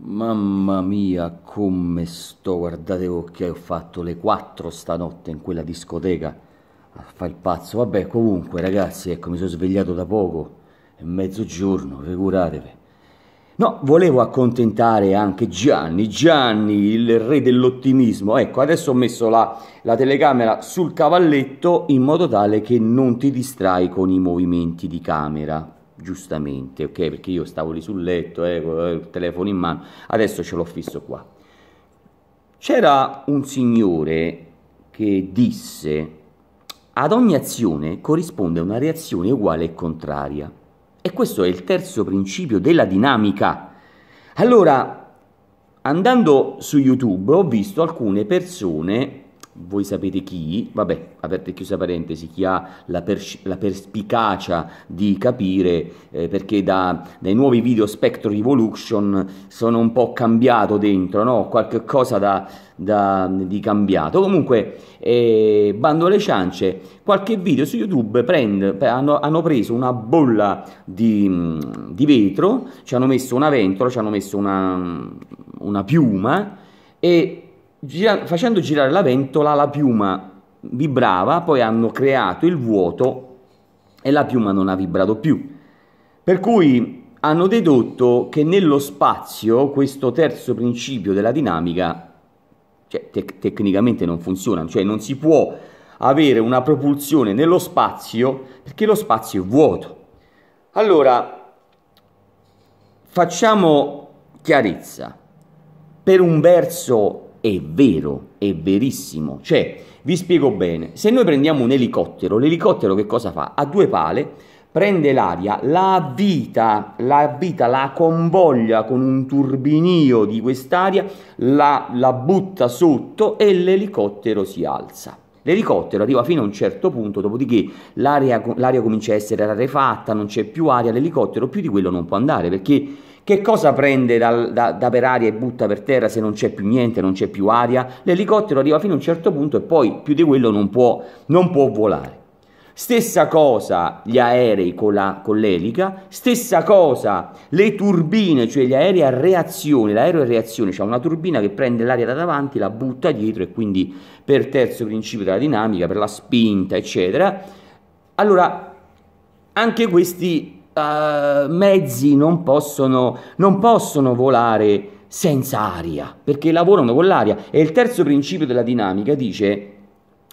Mamma mia, come sto, guardate che ho fatto le 4 stanotte in quella discoteca. A ah, fa il pazzo. Vabbè, comunque, ragazzi, ecco, mi sono svegliato da poco, è mezzogiorno, figuratevi. No, volevo accontentare anche Gianni, Gianni, il re dell'ottimismo. Ecco, adesso ho messo la, la, telecamera sul cavalletto in modo tale che non ti distrai con i movimenti di camera giustamente, ok? Perché io stavo lì sul letto, eh, con eh, il telefono in mano, adesso ce l'ho fisso qua. C'era un signore che disse ad ogni azione corrisponde una reazione uguale e contraria. E questo è il terzo principio della dinamica. Allora, andando su YouTube ho visto alcune persone voi sapete chi, vabbè, aperte e chiusa parentesi, chi ha la, pers- la perspicacia di capire, eh, perché da, dai nuovi video Spectro Revolution sono un po' cambiato dentro, no? Qualche cosa da, da, di cambiato. Comunque, eh, bando alle ciance, qualche video su YouTube prende, hanno, hanno, preso una bolla di, mm, di, vetro, ci hanno messo una ventola, ci hanno messo una, una piuma e gira- facendo girare la ventola la piuma vibrava, poi hanno creato il vuoto e la piuma non ha vibrato più. Per cui hanno dedotto che nello spazio questo terzo principio della dinamica cioè, tec- tecnicamente non funziona, cioè non si può avere una propulsione nello spazio perché lo spazio è vuoto. Allora, facciamo chiarezza. Per un verso è vero, è verissimo. Cioè, vi spiego bene, se noi prendiamo un elicottero, l'elicottero che cosa fa? Ha due pale, prende l'aria, la vita, la avvita, la convoglia con un turbinio di quest'aria, la, la butta sotto e l'elicottero si alza. L'elicottero arriva fino a un certo punto, dopodiché l'aria comincia a essere rarefatta, non c'è più aria, l'elicottero più di quello non può andare perché che cosa prende dal, da, da per aria e butta per terra se non c'è più niente, non c'è più aria? L'elicottero arriva fino a un certo punto e poi più di quello non può, non può volare. Stessa cosa gli aerei con, la, con l'elica, stessa cosa le turbine, cioè gli aerei a reazione, l'aereo a reazione, cioè una turbina che prende l'aria da davanti, la butta dietro e quindi per terzo principio della dinamica, per la spinta, eccetera. Allora, anche questi uh, mezzi non possono, non possono volare senza aria, perché lavorano con l'aria. E il terzo principio della dinamica dice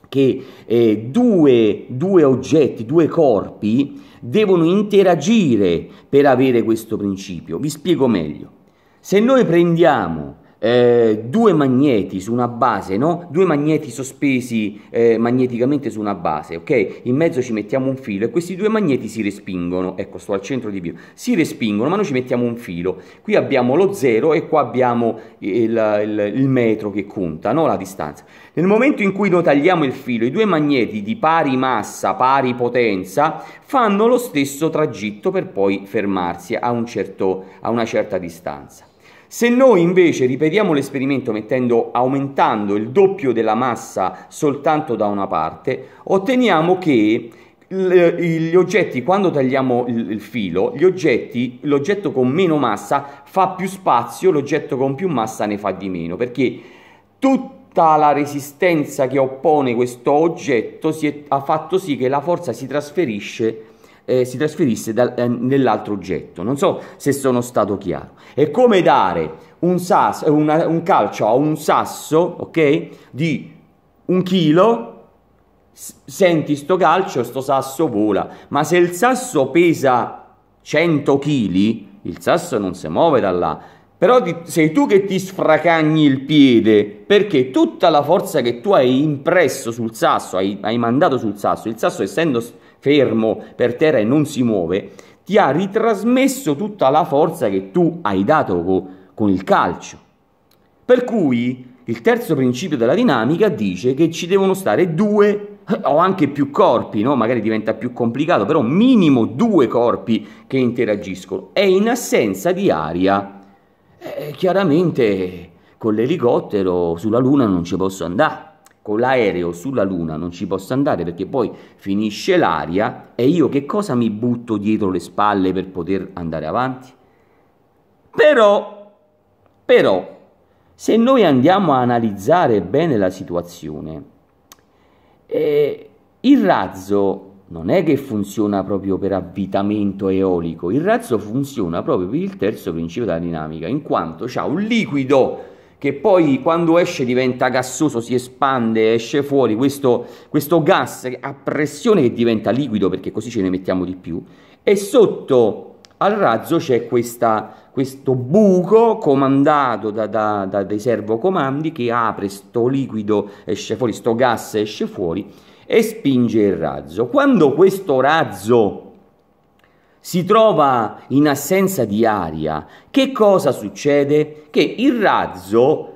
che eh, due, due, oggetti, due corpi devono interagire per avere questo principio. Vi spiego meglio. Se noi prendiamo eh, due magneti su una base, no? due magneti sospesi eh, magneticamente su una base, ok? In mezzo ci mettiamo un filo e questi due magneti si respingono, ecco sto al centro di più, si respingono ma noi ci mettiamo un filo, qui abbiamo lo zero e qua abbiamo il, il, il metro che conta, no? la distanza. Nel momento in cui noi tagliamo il filo, i due magneti di pari massa, pari potenza, fanno lo stesso tragitto per poi fermarsi a, un certo, a una certa distanza. Se noi invece ripetiamo l'esperimento mettendo, aumentando il doppio della massa soltanto da una parte, otteniamo che eh, gli oggetti, quando tagliamo il filo, oggetti, l'oggetto con meno massa fa più spazio, l'oggetto con più massa ne fa di meno, perché tutta la resistenza che oppone questo oggetto è, ha fatto sì che la forza si trasferisce eh, si trasferisse da, eh, nell'altro oggetto. Non so se sono stato chiaro. È come dare un, sasso, una, un calcio a un sasso, ok? Di un chilo senti sto calcio, sto sasso vola, ma se il sasso pesa 100 kg, il sasso non si muove da là. Però ti, sei tu che ti sfracagni il piede perché tutta la forza che tu hai impresso sul sasso, hai, hai mandato sul sasso, il sasso essendo fermo per terra e non si muove, ti ha ritrasmesso tutta la forza che tu hai dato co- con il calcio. Per cui il terzo principio della dinamica dice che ci devono stare due o anche più corpi, no? magari diventa più complicato, però minimo due corpi che interagiscono. E in assenza di aria, eh, chiaramente con l'elicottero sulla Luna non ci posso andare con l'aereo sulla Luna non ci posso andare perché poi finisce l'aria e io che cosa mi butto dietro le spalle per poter andare avanti? Però, però, se noi andiamo a analizzare bene la situazione, eh, il razzo non è che funziona proprio per avvitamento eolico, il razzo funziona proprio per il terzo principio della dinamica, in quanto ha un liquido che poi quando esce diventa gassoso, si espande, esce fuori questo, questo gas a pressione che diventa liquido perché così ce ne mettiamo di più e sotto al razzo c'è questa, questo buco comandato da, da, da dei servocomandi che apre sto liquido, esce fuori, sto gas esce fuori e spinge il razzo. Quando questo razzo si trova in assenza di aria, che cosa succede? Che il razzo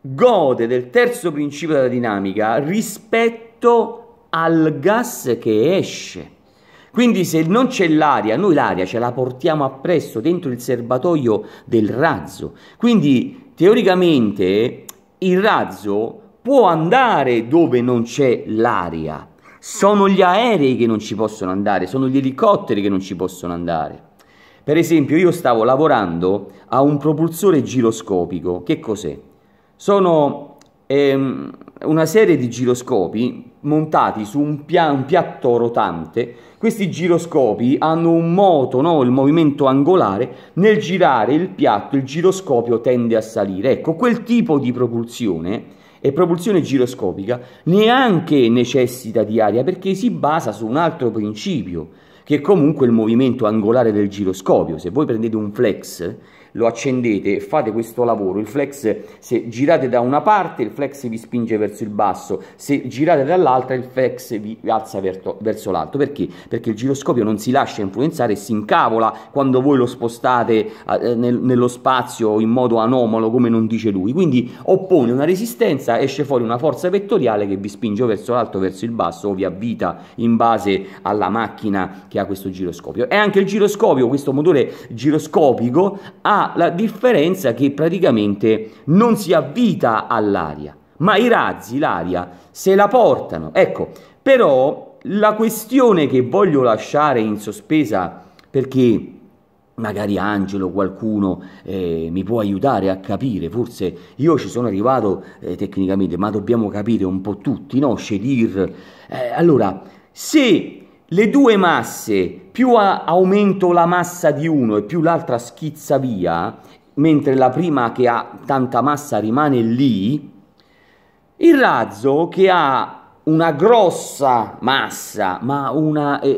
gode del terzo principio della dinamica rispetto al gas che esce. Quindi se non c'è l'aria, noi l'aria ce la portiamo appresso dentro il serbatoio del razzo. Quindi teoricamente il razzo può andare dove non c'è l'aria, sono gli aerei che non ci possono andare, sono gli elicotteri che non ci possono andare. Per esempio, io stavo lavorando a un propulsore giroscopico. Che cos'è? Sono ehm, una serie di giroscopi montati su un, pia un, piatto rotante. Questi giroscopi hanno un moto, no? il movimento angolare. Nel girare il piatto, il giroscopio tende a salire. Ecco, quel tipo di propulsione e propulsione giroscopica neanche necessita di aria perché si basa su un altro principio che è comunque il movimento angolare del giroscopio. Se voi prendete un flex lo accendete e fate questo lavoro il flex se girate da una parte il flex vi spinge verso il basso se girate dall'altra il flex vi alza verso, verso l'alto perché? perché il giroscopio non si lascia influenzare e si incavola quando voi lo spostate eh, eh, nel, nello spazio in modo anomalo come non dice lui quindi oppone una resistenza esce fuori una forza vettoriale che vi spinge verso l'alto verso il basso o vi avvita in base alla macchina che ha questo giroscopio e anche il giroscopio questo motore giroscopico ha la differenza che praticamente non si avvita all'aria, ma i razzi l'aria se la portano. Ecco, però la questione che voglio lasciare in sospesa perché magari Angelo, qualcuno eh, mi può aiutare a capire, forse io ci sono arrivato eh, tecnicamente, ma dobbiamo capire un po' tutti, no? Shedir. Eh, allora, se le due masse, più aumento la massa di uno e più l'altra schizza via, mentre la prima che ha tanta massa rimane lì, il razzo che ha una grossa massa, ma una, eh,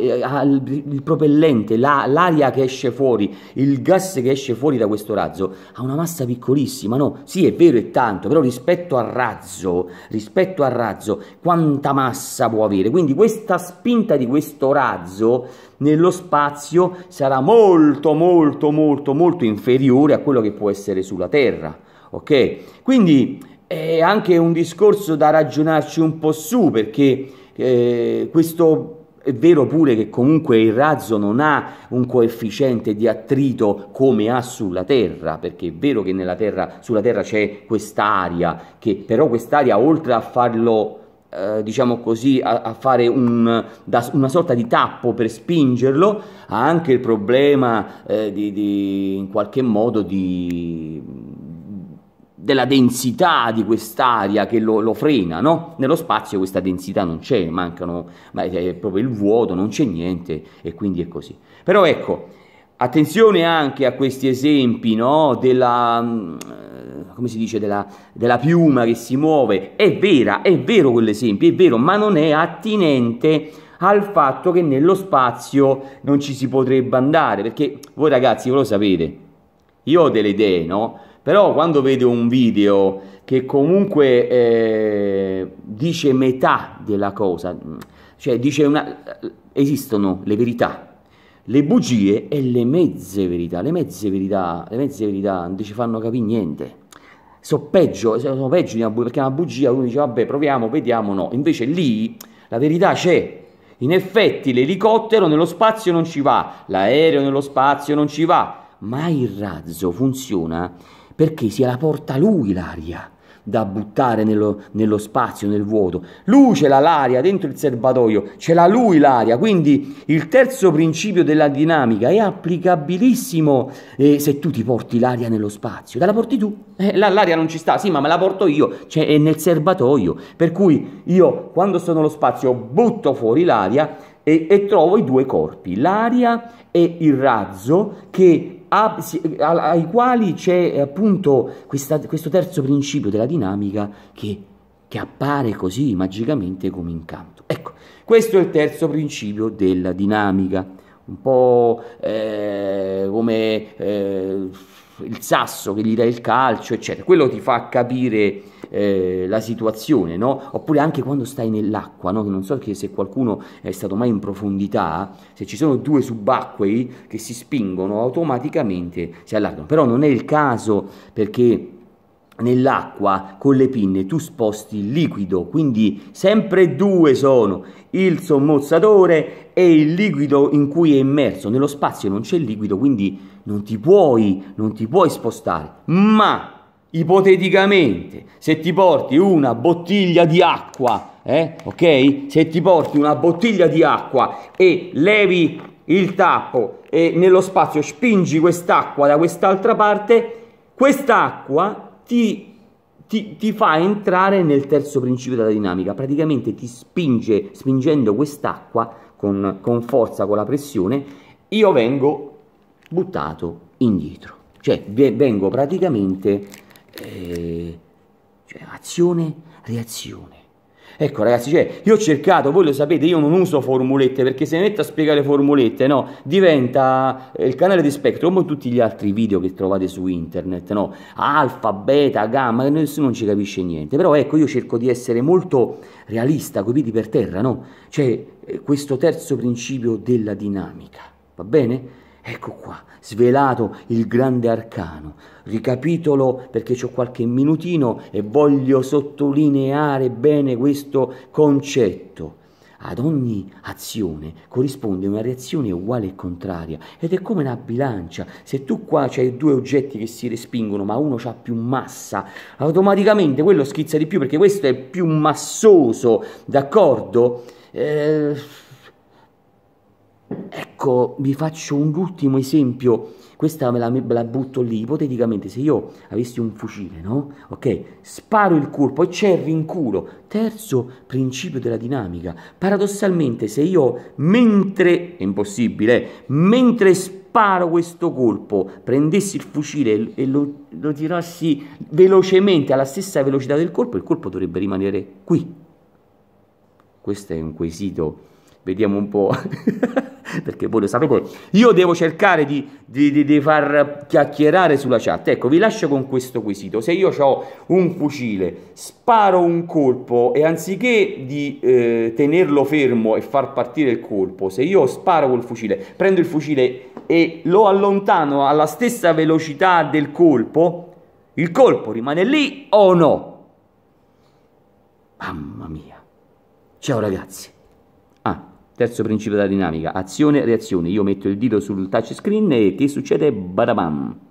il, eh, il, propellente, la, l'aria che esce fuori, il gas che esce fuori da questo razzo, ha una massa piccolissima, no? Sì, è vero, è tanto, però rispetto al razzo, rispetto al razzo, quanta massa può avere? Quindi questa spinta di questo razzo nello spazio sarà molto, molto, molto, molto inferiore a quello che può essere sulla Terra ok? Quindi è anche un discorso da ragionarci un po' su perché eh, questo è vero pure che comunque il razzo non ha un coefficiente di attrito come ha sulla Terra, perché è vero che terra, sulla Terra c'è quest'aria, che però quest'aria oltre a farlo, eh, diciamo così, a, a fare un, da, una sorta di tappo per spingerlo, ha anche il problema eh, di, di, in qualche modo di della densità di quest'aria che lo, lo frena, no? Nello spazio questa densità non c'è, mancano, ma è proprio il vuoto, non c'è niente e quindi è così. Però ecco, attenzione anche a questi esempi, no? Della, mm, eh, come si dice, della, della piuma che si muove. È vera, è vero quell'esempio, è vero, ma non è attinente al fatto che nello spazio non ci si potrebbe andare, perché voi ragazzi, ve lo sapete, io ho delle idee, no? Però quando vedo un video che comunque eh, dice metà della cosa, mm, cioè dice una... esistono le verità, le bugie e le mezze verità, le mezze verità, le mezze verità non ci fanno capire niente. So peggio, sono peggio di una bugia, perché una bugia uno dice vabbè proviamo, vediamo, no. Invece lì la verità c'è. In effetti l'elicottero nello spazio non ci va, l'aereo nello spazio non ci va, ma il razzo funziona perché se la porta lui l'aria da buttare nello, nello, spazio, nel vuoto. Lui ce l'ha l'aria dentro il serbatoio, ce l'ha lui l'aria. Quindi il terzo principio della dinamica è applicabilissimo eh, se tu ti porti l'aria nello spazio. Te la porti tu, eh, l'aria non ci sta, sì, ma me la porto io, cioè è nel serbatoio. Per cui io quando sono nello spazio butto fuori l'aria e, e trovo i due corpi, l'aria e il razzo che a, si, a, ai quali c'è appunto questa, questo terzo principio della dinamica che, che appare così magicamente come incanto. Ecco, questo è il terzo principio della dinamica, un po' eh, come... Eh, il sasso che gli dà il calcio, eccetera. Quello ti fa capire eh, la situazione, no? Oppure anche quando stai nell'acqua, no? non so se qualcuno è stato mai in profondità, se ci sono due subacquei che si spingono automaticamente si allargano. Però non è il caso perché nell'acqua con le pinne tu sposti il liquido, quindi sempre due sono il sommozzatore e il liquido in cui è immerso. Nello spazio non c'è il liquido, quindi non ti puoi, non ti puoi spostare, ma ipoteticamente se ti porti una bottiglia di acqua, eh, ok? Se ti porti una bottiglia di acqua e levi il tappo e nello spazio spingi quest'acqua da quest'altra parte, quest'acqua ti, ti, ti, fa entrare nel terzo principio della dinamica, praticamente ti spinge, spingendo quest'acqua con, con forza, con la pressione, io vengo buttato indietro. Cioè vengo praticamente eh, cioè, azione, reazione. Ecco ragazzi, cioè, io ho cercato, voi lo sapete, io non uso formulette perché se mi metto a spiegare formulette, no, diventa eh, il canale di spettro come tutti gli altri video che trovate su internet, no, alfa, beta, gamma, nessuno non ci capisce niente, però ecco io cerco di essere molto realista, coi piedi per terra, no, cioè eh, questo terzo principio della dinamica, va bene? Ecco qua, svelato il grande arcano. Ricapitolo perché ho qualche minutino e voglio sottolineare bene questo concetto. Ad ogni azione corrisponde una reazione uguale e contraria ed è come una bilancia. Se tu qua c'hai due oggetti che si respingono ma uno ha più massa, automaticamente quello schizza di più perché questo è più massoso, d'accordo? Eh Ecco, vi faccio un ultimo esempio, questa me la, me la butto lì, ipoteticamente se io avessi un fucile, no? Ok, sparo il colpo e c'è il rinculo, terzo principio della dinamica. Paradossalmente se io, mentre, è impossibile, mentre sparo questo colpo, prendessi il fucile e lo, lo tirassi velocemente alla stessa velocità del colpo, il colpo dovrebbe rimanere qui. Questo è un quesito vediamo un po', perché poi lo stato Io devo cercare di, di, di, di, far chiacchierare sulla chat. Ecco, vi lascio con questo quesito. Se io ho un fucile, sparo un colpo e anziché di eh, tenerlo fermo e far partire il colpo, se io sparo col fucile, prendo il fucile e lo allontano alla stessa velocità del colpo, il colpo rimane lì o no? Mamma mia. Ciao ragazzi. Terzo principio della dinamica, azione-reazione. Io metto il dito sul touchscreen e che succede? Badabam!